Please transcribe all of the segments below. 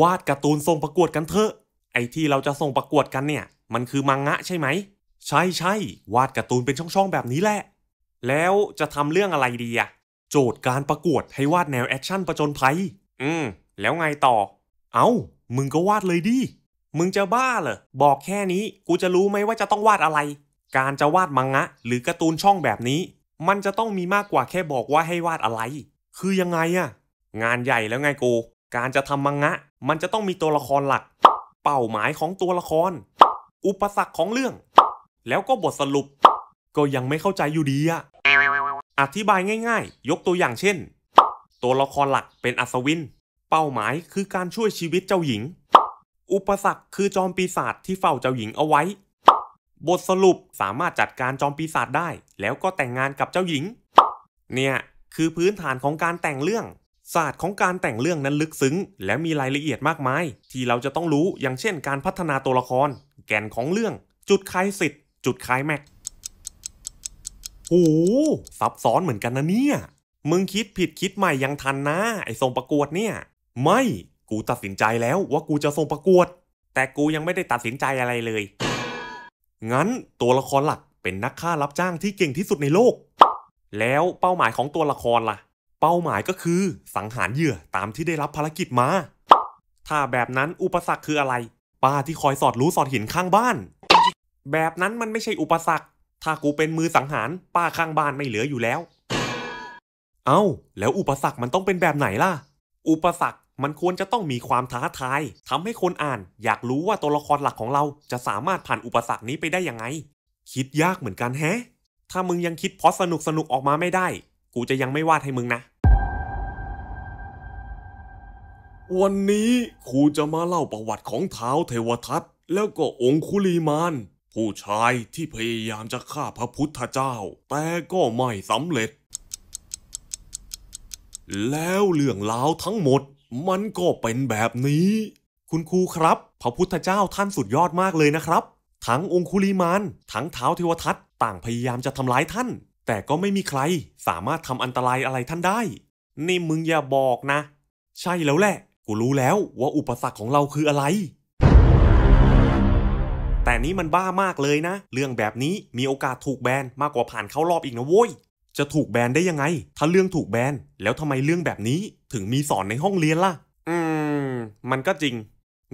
วาดการ์ตูนส่งประกวดกันเถอะ ไอที่เราจะส่งประกวดกันเนี่ย มันคือมังงะ ใช่ไหมใช่ใช่วาดการ์ตูนเป็นช่องๆแบบนี้แหละ แล้วจะทำเรื่องอะไรดีอะโจทย์การประกวดให้วาดแนวแอคชั่นประจนภัยอืม แล้วไงต่อ เอา้ามึงก็วาดเลยดิมึงจะบ้าเหรอบอกแค่นี้กูจะรู้ไหมว่าจะต้องวาดอะไร การจะวาดมังงะ หรือการ์ตูนช่องแบบนี้ มันจะต้องมีมากกว่าแค่บอกว่าให้วาดอะไร คือยังไงอะงานใหญ่แล้วไงกูการจะทำมังงะมันจะต้องมีตัวละครหลัก เป้าหมายของตัวละคร อุปสรรคของเรื่อง แล้วก็บทสรุปก็ยังไม่เข้าใจอยู่ดีอะอธิบายง่ายๆ ยกตัวอย่างเช่นตัวละครหลักเป็นอัศวิน เป้าหมายคือการช่วยชีวิตเจ้าหญิง อุปสรรคคือจอมปีศาจที่เฝ้าเจ้าหญิงเอาไว้ บทสรุปสามารถจัดการจอมปีศาจได้ แล้วก็แต่งงานกับเจ้าหญิง เนี่ยคือพื้นฐานของการแต่งเรื่องศาสตร์ของการแต่งเรื่องนั้นลึกซึ้งและมีรายละเอียดมากมาย ที่เราจะต้องรู้อย่างเช่นการพัฒนาตัวละคร แก่นของเรื่อง จุดคลายสิทธิ์จุดคลายแม็ก โอ้ซับซ้อนเหมือนกันนะเนี่ยมึงคิดผิดคิดใหม่ยังทันนะ ไอ้ทรงประกวดเนี่ย ไม่กูตัดสินใจแล้วว่ากูจะทรงประกวด แต่กูยังไม่ได้ตัดสินใจอะไรเลย งั้นตัวละครหลักเป็นนักฆ่ารับจ้างที่เก่งที่สุดในโลก แล้วเป้าหมายของตัวละครล่ะเป้าหมายก็คือ สังหารเหยื่อตามที่ได้รับภารกิจมา ถ้าแบบนั้นอุปสรรคคืออะไร ป้าที่คอยสอดรู้สอดเห็นข้างบ้าน แบบนั้นมันไม่ใช่อุปสรรค ถ้ากูเป็นมือสังหาร ป้าข้างบ้านไม่เหลืออยู่แล้ว เอา้าแล้วอุปสรรคมันต้องเป็นแบบไหนล่ะ อุปสรรคมันควรจะต้องมีความท้าทาย ทำให้คนอ่าน อยากรู้ว่าตัวละครหลักของเรา จะสามารถผ่านอุปสรรคนี้ไปได้ยังไง คิดยากเหมือนกันแฮะถ้ามึงยังคิดพอสนุกสนุกออกมาไม่ได้กูจะยังไม่วาดให้มึงนะ วันนี้ครูจะมาเล่าประวัติของเท้าเทวทัตแล้วก็องคุลีมาน ผู้ชายที่พยายามจะฆ่าพระพุทธเจ้า แต่ก็ไม่สำเร็จ แล้วเรื่องราวทั้งหมดมันก็เป็นแบบนี้ คุณครูครับพระพุทธเจ้าท่านสุดยอดมากเลยนะครับ ทั้งองคุลีมานทั้งเท้าเทวทัตต่างพยายามจะทำร้ายท่านแต่ก็ไม่มีใครสามารถทำอันตรายอะไรท่านได้ นี่มึงอย่าบอกนะ ใช่แล้วแหละ กูรู้แล้วว่าอุปสรรคของเราคืออะไร แต่นี้มันบ้ามากเลยนะ เรื่องแบบนี้มีโอกาสถูกแบนมากกว่าผ่านเข้ารอบอีกนะโว้ย จะถูกแบนได้ยังไง ถ้าเรื่องถูกแบนแล้วทำไมเรื่องแบบนี้ถึงมีสอนในห้องเรียนล่ะ อืม มันก็จริง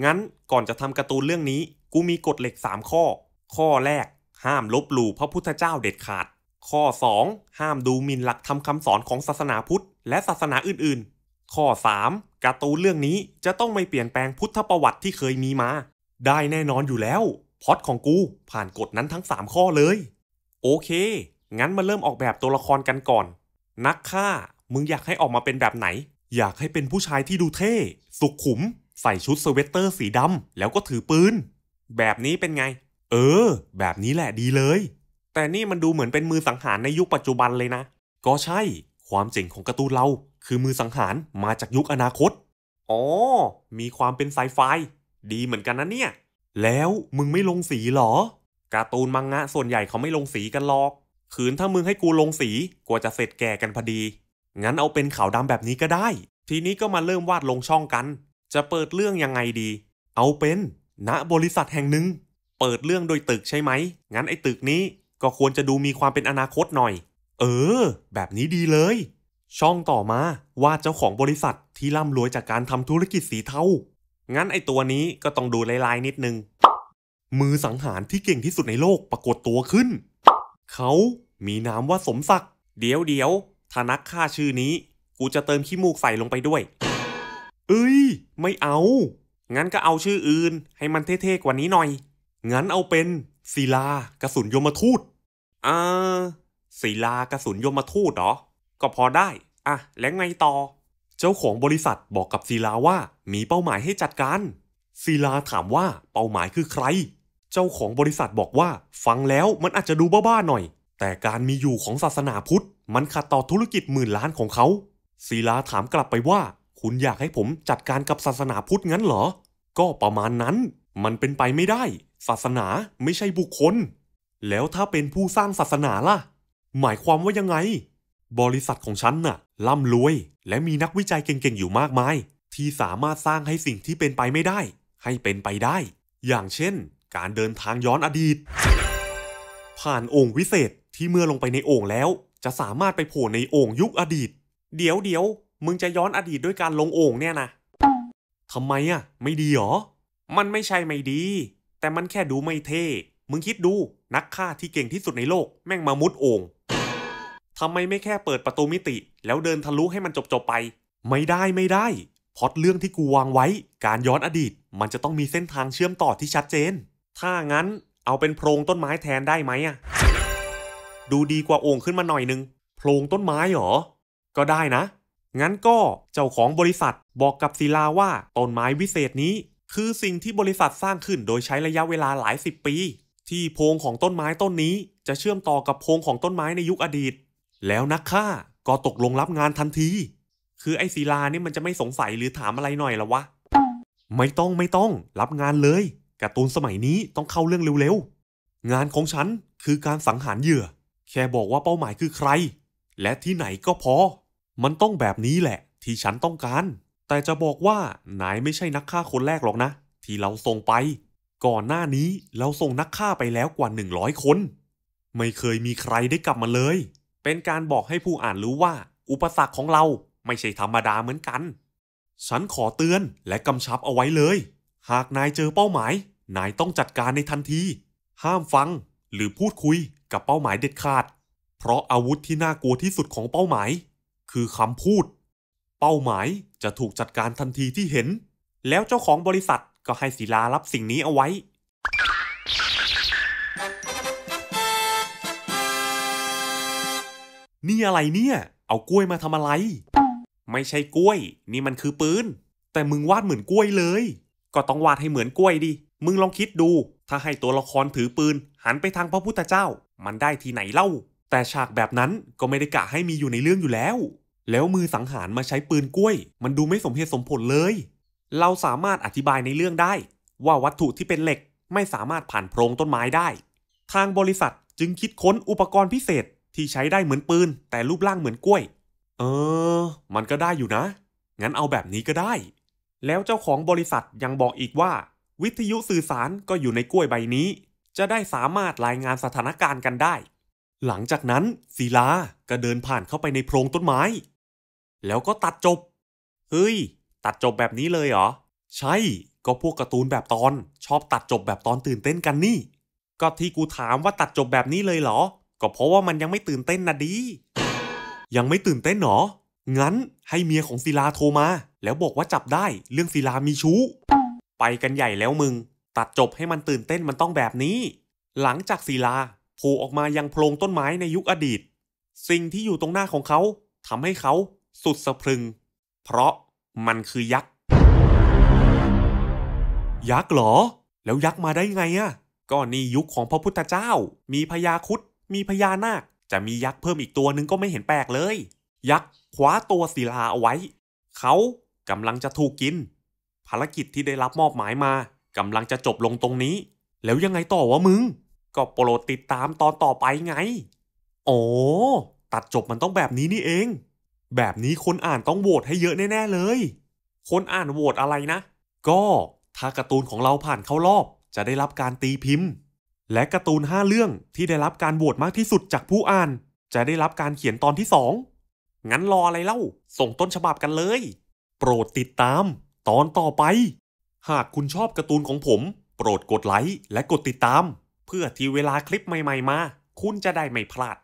งั้นก่อนจะทำการ์ตูนเรื่องนี้ กูมีกฎเหล็ก3ข้อ ข้อแรก ห้ามลบหลู่พระพุทธเจ้าเด็ดขาดข้อ 2. ห้ามดูหมิ่นหลักธรรมคำสอนของศาสนาพุทธและศาสนาอื่น ๆ ข้อ 3. การ์ตูนเรื่องนี้จะต้องไม่เปลี่ยนแปลงพุทธประวัติที่เคยมีมา ได้แน่นอนอยู่แล้วพอดของกู ผ่านกฎนั้นทั้ง 3 ข้อเลย โอเค งั้นมาเริ่มออกแบบตัวละครกันก่อน นักฆ่ามึงอยากให้ออกมาเป็นแบบไหน อยากให้เป็นผู้ชายที่ดูเท่ สุขุม ใส่ชุดสเวตเตอร์สีดำแล้วก็ถือปืนแบบนี้เป็นไง เออ แบบนี้แหละดีเลยแต่นี่มันดูเหมือนเป็นมือสังหารในยุคปัจจุบันเลยนะ ก็ใช่ ความเจ๋งของการ์ตูนเราคือมือสังหารมาจากยุคอนาคต อ๋อ มีความเป็นไซไฟ ดีเหมือนกันนะเนี่ย แล้วมึงไม่ลงสีหรอการ์ตูนมังงะ ส่วนใหญ่เขาไม่ลงสีกันหรอกขืนถ้ามึงให้กูลงสีกว่าจะเสร็จแก่กันพอดี งั้นเอาเป็นขาวดำแบบนี้ก็ได้ ทีนี้ก็มาเริ่มวาดลงช่องกัน จะเปิดเรื่องยังไงดี เอาเป็นณนะบริษัทแห่งหนึ่ง เปิดเรื่องโดยตึกใช่ไหม งั้นไอ้ตึกนี้ก็ควรจะดูมีความเป็นอนาคตหน่อย เออ แบบนี้ดีเลย ช่องต่อมาว่าเจ้าของบริษัทที่ร่ำรวยจากการทำธุรกิจสีเทา งั้นไอตัวนี้ก็ต้องดูลายๆนิดนึง มือสังหารที่เก่งที่สุดในโลกปรากฏตัวขึ้น เขามีนามว่าสมศักดิ์ เดี๋ยวเดี๋ยวถ้านักฆ่าชื่อนี้ กูจะเติมขี้มูกใส่ลงไปด้วย เอ้ย ไม่เอา งั้นก็เอาชื่ออื่น ให้มันเท่ๆกว่านี้หน่อย งั้นเอาเป็น ศิลากระสุนยมทูตอ่าศิลากระสุนยมทูตเหรอ ก็พอได้อ่ะแล้วไงต่อ เจ้าของบริษัทบอกกับศิลาว่ามีเป้าหมายให้จัดการศิลาถามว่าเป้าหมายคือใคร เจ้าของบริษัทบอกว่า ฟังแล้วมันอาจจะดูบ้าๆหน่อย แต่การมีอยู่ของศาสนาพุทธ มันขัดต่อธุรกิจหมื่นล้านของเขาศิลาถามกลับไปว่า คุณอยากให้ผมจัดการกับศาสนาพุทธงั้นเหรอ ก็ประมาณนั้น มันเป็นไปไม่ได้ ศาสนาไม่ใช่บุคคลแล้วถ้าเป็นผู้สร้างศาสนาล่ะ หมายความว่ายังไง บริษัทของฉันน่ะร่ำรวย และมีนักวิจัยเก่งๆอยู่มากมาย ที่สามารถสร้างให้สิ่งที่เป็นไปไม่ได้ ให้เป็นไปได้ อย่างเช่น การเดินทางย้อนอดีต ผ่านโอ่งวิเศษที่เมื่อลงไปในโอ่งแล้ว จะสามารถไปโผล่ในโอ่งยุคอดีต เดี๋ยวเดี๋ยวมึงจะย้อนอดีตด้วยการลงโอ่งเนี่ยนะทำไมอ่ะ ไม่ดีหรอมันไม่ใช่ไม่ดี แต่มันแค่ดูไม่เท่มึงคิดดูนักฆ่าที่เก่งที่สุดในโลก แม่งมามุดโอ่งทำไมไม่แค่เปิดประตูมิติ แล้วเดินทะลุให้มันจบจบไป ไม่ได้ไม่ได้ พอดเรื่องที่กูวางไว้ การย้อนอดีตมันจะต้องมีเส้นทางเชื่อมต่อที่ชัดเจน ถ้างั้นเอาเป็นโพรงต้นไม้แทนได้ไหมอะ ดูดีกว่าโอ่งขึ้นมาหน่อยนึงโพรงต้นไม้หรอ ก็ได้นะ งั้นก็เจ้าของบริษัทบอกกับศิลาว่าต้นไม้วิเศษนี้ คือสิ่งที่บริษัทสร้างขึ้นโดยใช้ระยะเวลาหลายสิบปีที่โพงของต้นไม้ต้นนี้จะเชื่อมต่อกับโพงของต้นไม้ในยุคอดีต แล้วนักฆ่าก็ตกลงรับงานทันที คือไอ้ศิลานี่มันจะไม่สงสัยหรือถามอะไรหน่อยหรอวะ ไม่ต้องไม่ต้องรับงานเลยการ์ตูนสมัยนี้ต้องเข้าเรื่องเร็วๆ งานของฉันคือการสังหารเหยื่อ แค่บอกว่าเป้าหมายคือใคร และที่ไหนก็พอ มันต้องแบบนี้แหละ ที่ฉันต้องการ แต่จะบอกว่านายไม่ใช่นักฆ่าคนแรกหรอกนะ ที่เราส่งไปก่อนหน้านี้เราส่งนักฆ่าไปแล้วกว่า 100 คน ไม่เคยมีใครได้กลับมาเลย เป็นการบอกให้ผู้อ่านรู้ว่า อุปสรรคของเราไม่ใช่ธรรมดาเหมือนกัน ฉันขอเตือนและกำชับเอาไว้เลย หากนายเจอเป้าหมาย นายต้องจัดการในทันที ห้ามฟังหรือพูดคุยกับเป้าหมายเด็ดขาด เพราะอาวุธที่น่ากลัวที่สุดของเป้าหมาย คือคำพูด เป้าหมายจะถูกจัดการทันทีที่เห็น แล้วเจ้าของบริษัทก็ให้ศิลารับสิ่งนี้เอาไว้ นี่อะไรเนี่ย เอากล้วยมาทำอะไร ไม่ใช่กล้วย นี่มันคือปืน แต่มึงวาดเหมือนกล้วยเลย ก็ต้องวาดให้เหมือนกล้วยดิ มึงลองคิดดู ถ้าให้ตัวละครถือปืน หันไปทางพระพุทธเจ้า มันได้ที่ไหนเล่า แต่ฉากแบบนั้นก็ไม่ได้กะให้มีอยู่ในเรื่องอยู่แล้ว แล้วมือสังหารมาใช้ปืนกล้วย มันดูไม่สมเหตุสมผลเลยเราสามารถอธิบายในเรื่องได้ ว่าวัตถุที่เป็นเหล็กไม่สามารถผ่านโพรงต้นไม้ได้ ทางบริษัทจึงคิดค้นอุปกรณ์พิเศษที่ใช้ได้เหมือนปืน แต่รูปร่างเหมือนกล้วย เออ มันก็ได้อยู่นะ งั้นเอาแบบนี้ก็ได้ แล้วเจ้าของบริษัทยังบอกอีกว่า วิทยุสื่อสารก็อยู่ในกล้วยใบนี้ จะได้สามารถรายงานสถานการณ์กันได้ หลังจากนั้นศิลาก็เดินผ่านเข้าไปในโพรงต้นไม้ แล้วก็ตัดจบเฮ้ยตัดจบแบบนี้เลยเหรอใช่ ก็พวกการ์ตูนแบบตอนชอบตัดจบแบบตอนตื่นเต้นกันนี่ก็ที่กูถามว่าตัดจบแบบนี้เลยเหรอ ก็เพราะว่ามันยังไม่ตื่นเต้นนะดี ยังไม่ตื่นเต้นหรองั้นให้เมียของศิลาโทรมา แล้วบอกว่าจับได้เรื่องศิลามีชู้ ไปกันใหญ่แล้วมึงตัดจบให้มันตื่นเต้นมันต้องแบบนี้ หลังจากศิลาโผล่ออกมายังโพรงต้นไม้ในยุคอดีต สิ่งที่อยู่ตรงหน้าของเขาทำให้เขาสุดสะพรึง เพราะมันคือยักษ์ ยักษ์เหรอ แล้วยักษ์มาได้ไงอะ่ะ ก็นี่ยุคของพระพุทธเจ้า มีพญาคุดมีพญานาค จะมียักษ์เพิ่มอีกตัวนึงก็ไม่เห็นแปลกเลย ยักษ์คว้าตัวศิลาเอาไว้ เขากำลังจะถูกกิน ภารกิจที่ได้รับมอบหมายมากำลังจะจบลงตรงนี้ แล้วยังไงต่อวะมึง ก็โปรดติดตามตอนต่อไปไง โอ้ตัดจบมันต้องแบบนี้นี่เองแบบนี้คนอ่านต้องโหวตให้เยอะแน่ ๆ เลย คนอ่านโหวตอะไรนะ ก็ ถ้าการ์ตูนของเราผ่านเข้ารอบ จะได้รับการตีพิมพ์ และการ์ตูน 5 เรื่องที่ได้รับการโหวตมากที่สุดจากผู้อ่านจะได้รับการเขียนตอนที่ 2 งั้นรออะไรเล่า ส่งต้นฉบับกันเลย โปรดติดตามตอนต่อไป หากคุณชอบการ์ตูนของผม โปรดกดไลค์และกดติดตาม เพื่อที่เวลาคลิปใหม่ๆมาคุณจะได้ไม่พลาด